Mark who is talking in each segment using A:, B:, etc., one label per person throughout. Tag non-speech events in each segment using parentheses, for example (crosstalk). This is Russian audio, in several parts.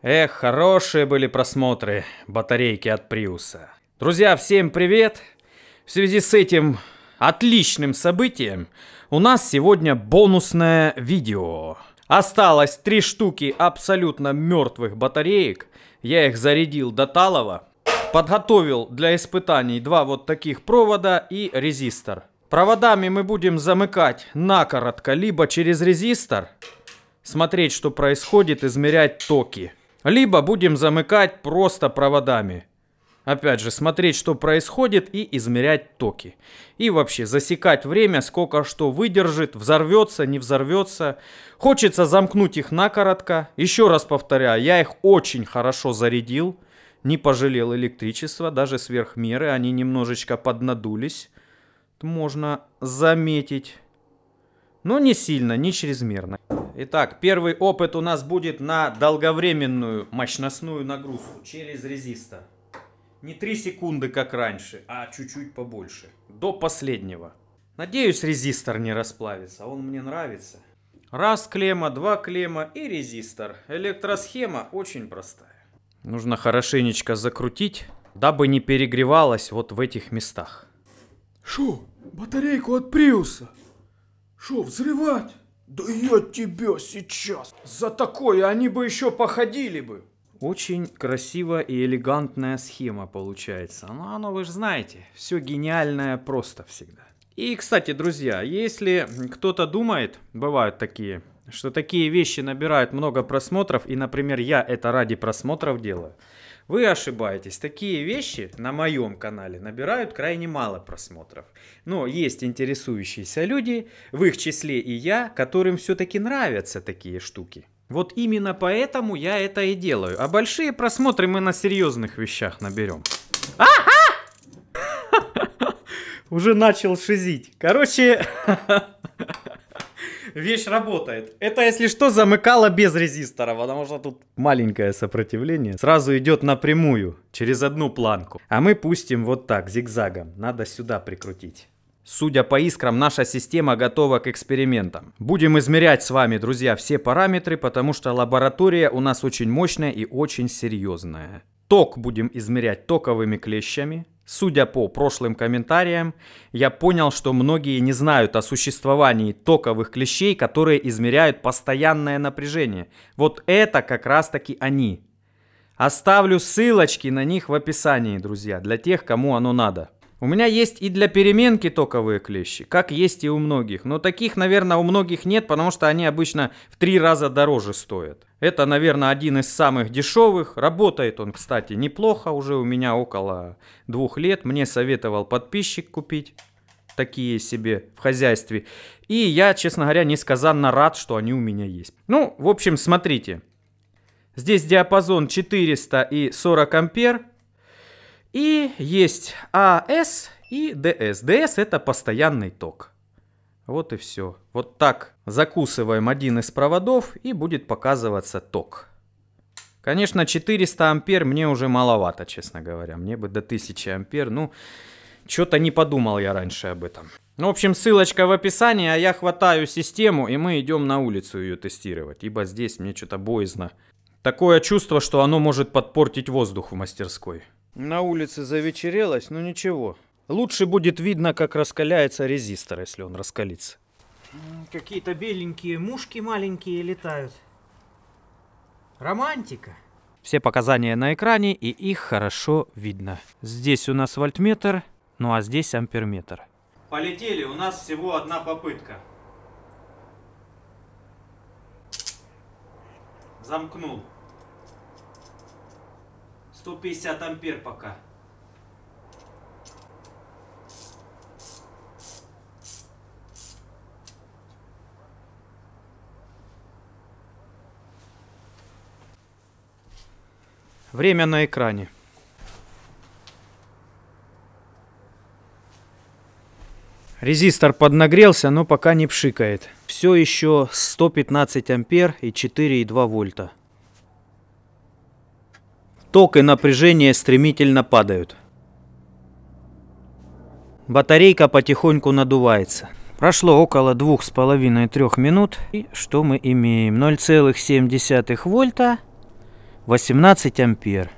A: Эх, хорошие были просмотры батарейки от Приуса. Друзья, всем привет! В связи с этим отличным событием у нас сегодня бонусное видео. Осталось три штуки абсолютно мертвых батареек. Я их зарядил до талого. Подготовил для испытаний два вот таких провода и резистор. Проводами мы будем замыкать накоротко, либо через резистор. Смотреть, что происходит, измерять токи либо будем замыкать просто проводами. Опять же, смотреть, что происходит, и измерять токи. И вообще, засекать время, сколько что выдержит, взорвется, не взорвется. Хочется замкнуть их накоротко. Еще раз повторяю, я их очень хорошо зарядил. Не пожалел электричества, даже сверх меры. Они немножечко поднадулись. Можно заметить. Но не сильно, не чрезмерно. Итак, первый опыт у нас будет на долговременную мощностную нагрузку через резистор. Не 3 секунды, как раньше, а чуть-чуть побольше. До последнего. Надеюсь, резистор не расплавится. Он мне нравится. Раз клемма, два клемма и резистор. Электросхема очень простая. Нужно хорошенечко закрутить, дабы не перегревалась вот в этих местах. Шу, батарейку от Приуса. Шо, взрывать? Да я тебя сейчас! За такое они бы еще походили бы! Очень красивая и элегантная схема получается. Но ну, оно вы же знаете, все гениальное просто всегда. И, кстати, друзья, если кто-то думает, бывают такие что такие вещи набирают много просмотров, и, например, я это ради просмотров делаю, вы ошибаетесь. Такие вещи на моем канале набирают крайне мало просмотров. Но есть интересующиеся люди, в их числе и я, которым все-таки нравятся такие штуки. Вот именно поэтому я это и делаю. А большие просмотры мы на серьезных вещах наберем. Ага! (laughs) Уже начал шизить. Короче, (laughs) вещь работает. Это, если что, замыкало без резистора, потому что тут маленькое сопротивление. Сразу идет напрямую, через одну планку. А мы пустим вот так, зигзагом. Надо сюда прикрутить. Судя по искрам, наша система готова к экспериментам. Будем измерять с вами, друзья, все параметры, потому что лаборатория у нас очень мощная и очень серьезная. Ток будем измерять токовыми клещами. Судя по прошлым комментариям, я понял, что многие не знают о существовании токовых клещей, которые измеряют постоянное напряжение. Вот это как раз-таки они. Оставлю ссылочки на них в описании, друзья, для тех, кому оно надо. У меня есть и для переменки токовые клещи, как есть и у многих. Но таких, наверное, у многих нет, потому что они обычно в три раза дороже стоят. Это, наверное, один из самых дешевых. Работает он, кстати, неплохо. Уже у меня около двух лет. Мне советовал подписчик купить такие себе в хозяйстве. И я, честно говоря, несказанно рад, что они у меня есть. Ну, в общем, смотрите. Здесь диапазон 400 и 40 ампер. И есть АС и ДС. ДС это постоянный ток. Вот и все. Вот так закусываем один из проводов и будет показываться ток. Конечно, 400 ампер мне уже маловато, честно говоря. Мне бы до 1000 ампер, ну, что-то не подумал я раньше об этом. Ну, в общем, ссылочка в описании, а я хватаю систему, и мы идем на улицу ее тестировать, ибо здесь мне что-то боязно. Такое чувство, что оно может подпортить воздух в мастерской. На улице завечерелось, но ничего. Лучше будет видно, как раскаляется резистор, если он раскалится. Какие-то беленькие мушки маленькие летают. Романтика. Все показания на экране, и их хорошо видно. Здесь у нас вольтметр, ну а здесь амперметр. Полетели, у нас всего одна попытка. Замкнул. 150 ампер пока. Время на экране. Резистор поднагрелся, но пока не пшикает. Все еще 115 ампер и 4,2 вольта. Ток и напряжение стремительно падают. Батарейка потихоньку надувается. Прошло около двух с половиной трех минут. И что мы имеем? 0,7 вольта, 18 ампер.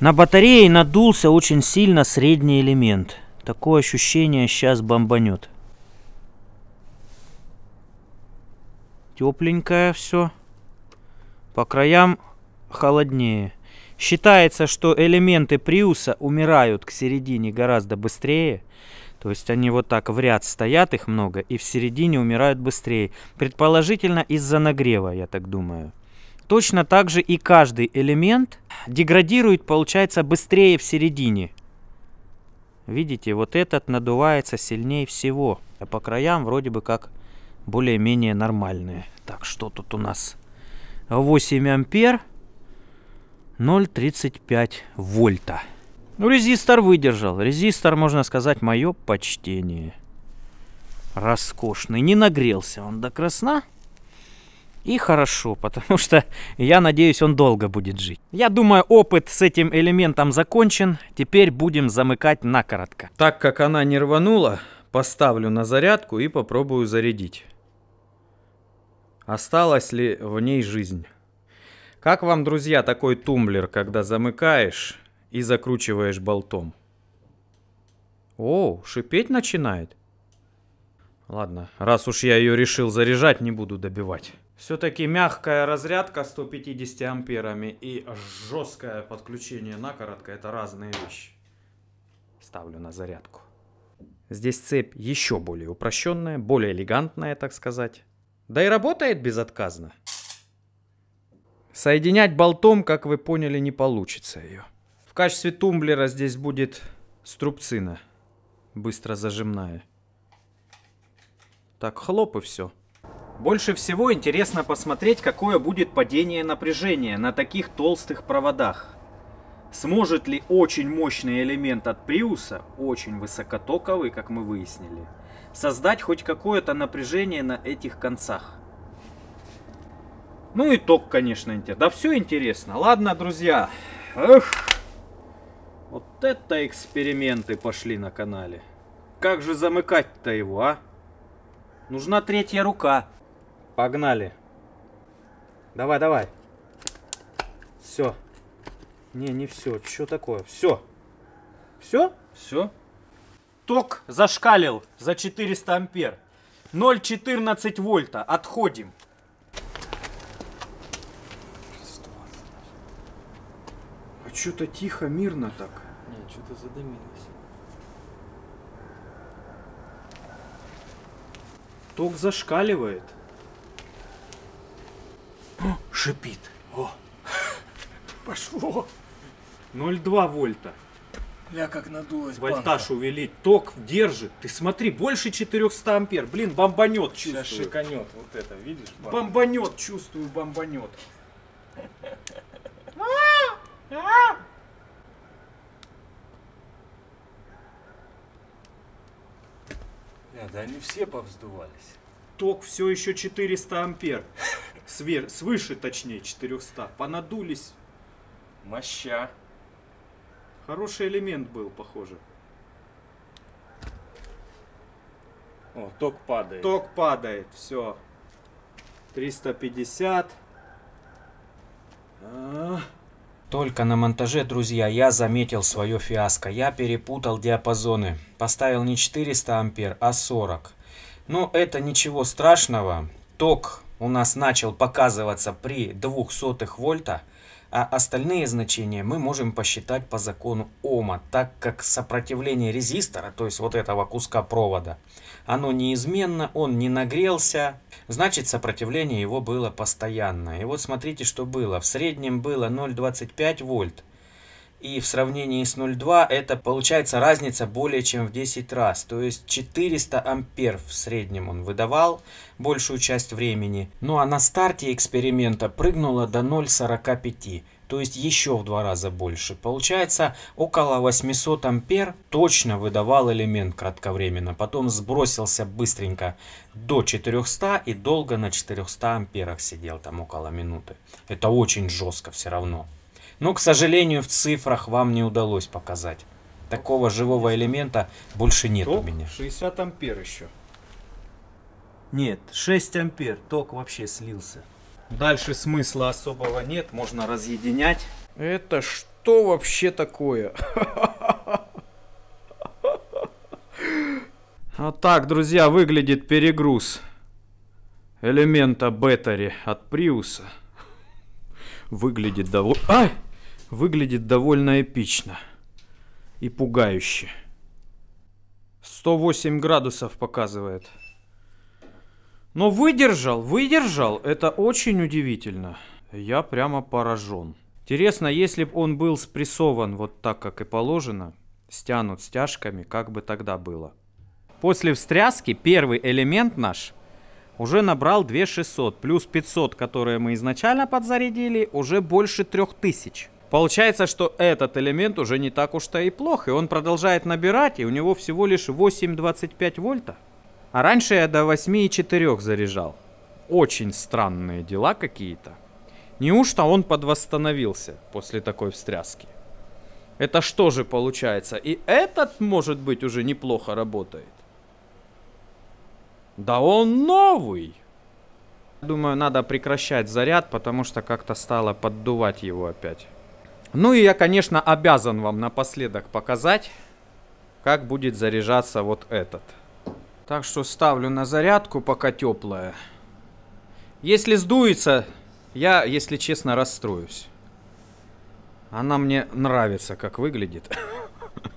A: На батарее надулся очень сильно средний элемент. Такое ощущение сейчас бомбанет. Тепленькое все. По краям холоднее. Считается, что элементы Приуса умирают к середине гораздо быстрее. То есть они вот так в ряд стоят, их много, и в середине умирают быстрее. Предположительно из-за нагрева, я так думаю. Точно так же и каждый элемент деградирует, получается, быстрее в середине. Видите, вот этот надувается сильнее всего, а по краям вроде бы как более-менее нормальные. Так, что тут у нас? 8 ампер. 0,35 вольта. Ну, резистор выдержал. Резистор, можно сказать, мое почтение. Роскошный. Не нагрелся он до красна. И хорошо, потому что я надеюсь, он долго будет жить. Я думаю, опыт с этим элементом закончен. Теперь будем замыкать накоротко. Так как она не рванула, поставлю на зарядку и попробую зарядить. Осталась ли в ней жизнь? Как вам, друзья, такой тумблер, когда замыкаешь и закручиваешь болтом? О, шипеть начинает. Ладно, раз уж я ее решил заряжать, не буду добивать. Все-таки мягкая разрядка 150 амперами и жесткое подключение на коротко это разные вещи. Ставлю на зарядку. Здесь цепь еще более упрощенная, более элегантная, так сказать. Да и работает безотказно. Соединять болтом, как вы поняли, не получится ее. В качестве тумблера здесь будет струбцина. Быстро зажимная. Так, хлоп и все. Больше всего интересно посмотреть, какое будет падение напряжения на таких толстых проводах. Сможет ли очень мощный элемент от Приуса, очень высокотоковый, как мы выяснили, создать хоть какое-то напряжение на этих концах. Ну, и ток, конечно, интересно. Да все интересно. Ладно, друзья. Эх, вот это эксперименты пошли на канале. Как же замыкать-то его, а? Нужна третья рука. Погнали. Давай, давай. Все. Не, не все. Что такое? Все. Все? Все. Ток зашкалил за 400 ампер. 0,14 вольта. Отходим. Что-то тихо, мирно так. Нет, что-то задымилось. Ток зашкаливает. шипит. О, пошло. 0,2 вольта. Ля как надулась Вольтаж банка. увеличить. Ток держит. Ты смотри, больше 400 ампер. Блин, бомбанет чувствую. Сейчас шиканет. Вот это, видишь? Банка? Бомбанет, чувствую, бомбанет. А? Нет, да они все повздувались. Ток все еще 400 ампер. Свер... Свыше, точнее, 400. Понадулись. Моща. Хороший элемент был, похоже. О, ток падает. Ток падает, все. 350. А -а -а. Только на монтаже, друзья, я заметил свое фиаско. Я перепутал диапазоны. Поставил не 400 ампер, а 40. Но ну, это ничего страшного. Ток у нас начал показываться при 0,02 вольта. А остальные значения мы можем посчитать по закону Ома, так как сопротивление резистора, то есть вот этого куска провода, оно неизменно, он не нагрелся, значит сопротивление его было постоянное. И вот смотрите, что было. В среднем было 0,25 вольт и в сравнении с 0,2 это получается разница более чем в 10 раз. То есть 400 ампер в среднем он выдавал большую часть времени. Ну а на старте эксперимента прыгнуло до 0,45 то есть еще в два раза больше. Получается, около 800 ампер точно выдавал элемент кратковременно. Потом сбросился быстренько до 400 и долго на 400 амперах сидел, там около минуты. Это очень жестко все равно. Но, к сожалению, в цифрах вам не удалось показать. Такого живого элемента больше нет ток у меня. 60 ампер еще. Нет, 6 ампер. Ток вообще слился. Дальше смысла особого нет. Можно разъединять. Это что вообще такое? (laughs) Вот так, друзья, выглядит перегруз элемента батареи от Приуса. (laughs) Выглядит довольно... Ай! выглядит довольно эпично и пугающе. 108 градусов показывает. Но выдержал, выдержал. Это очень удивительно. Я прямо поражен. Интересно, если бы он был спрессован вот так, как и положено, стянут стяжками, как бы тогда было. После встряски первый элемент наш уже набрал 2600, плюс 500, которые мы изначально подзарядили, уже больше 3000. Получается, что этот элемент уже не так уж-то и плох, и он продолжает набирать, и у него всего лишь 8,25 вольта. А раньше я до 8,4 заряжал. Очень странные дела какие-то. Неужто он подвосстановился после такой встряски? Это что же получается? И этот, может быть, уже неплохо работает. Да он новый! Думаю, надо прекращать заряд, потому что как-то стало поддувать его опять. Ну и я, конечно, обязан вам напоследок показать, как будет заряжаться вот этот. Так что ставлю на зарядку, пока теплая. Если сдуется, я, если честно, расстроюсь. Она мне нравится, как выглядит. (laughs)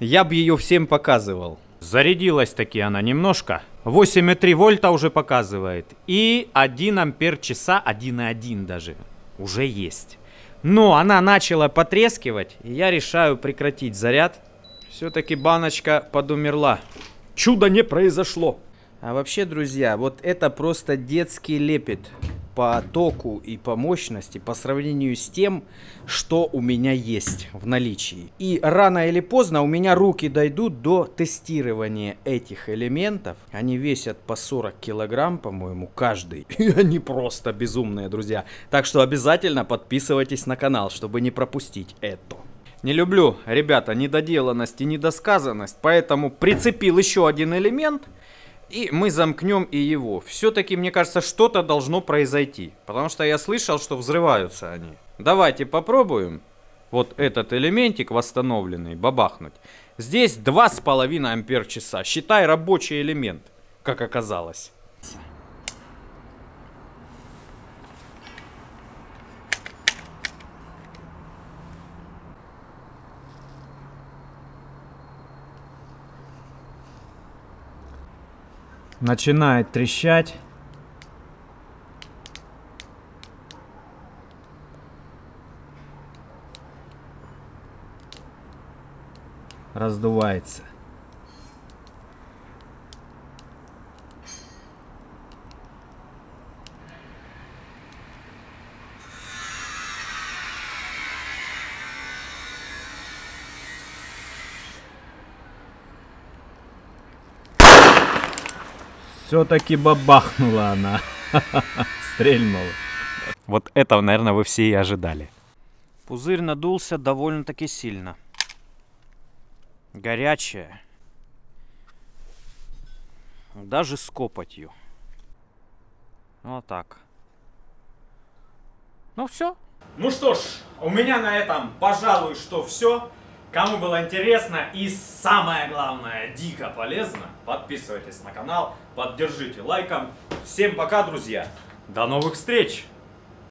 A: Я бы ее всем показывал. Зарядилась таки она немножко. 8,3 вольта уже показывает. И 1 ампер часа, 1,1 даже, уже есть. Но она начала потрескивать, и я решаю прекратить заряд. Все-таки баночка подумерла. Чудо не произошло. А вообще, друзья, вот это просто детский лепет по току и по мощности по сравнению с тем, что у меня есть в наличии. И рано или поздно у меня руки дойдут до тестирования этих элементов. Они весят по 40 килограмм, по-моему, каждый. (laughs) И они просто безумные, друзья. Так что обязательно подписывайтесь на канал, чтобы не пропустить это. Не люблю, ребята, недоделанность и недосказанность, поэтому прицепил еще один элемент – и мы замкнем и его. Все-таки, мне кажется, что-то должно произойти. Потому что я слышал, что взрываются они. Давайте попробуем вот этот элементик восстановленный бабахнуть. Здесь 2,5 ампер часа. Считай рабочий элемент, как оказалось. начинает трещать. Раздувается. Все-таки бабахнула она. (laughs) Стрельнула. Вот этого, наверное, вы все и ожидали. Пузырь надулся довольно-таки сильно. Горячая. Даже с копотью. Вот так. Ну все. Ну что ж, у меня на этом, пожалуй, что все. Кому было интересно и самое главное, дико полезно, подписывайтесь на канал поддержите лайком. Всем пока, друзья! До новых встреч!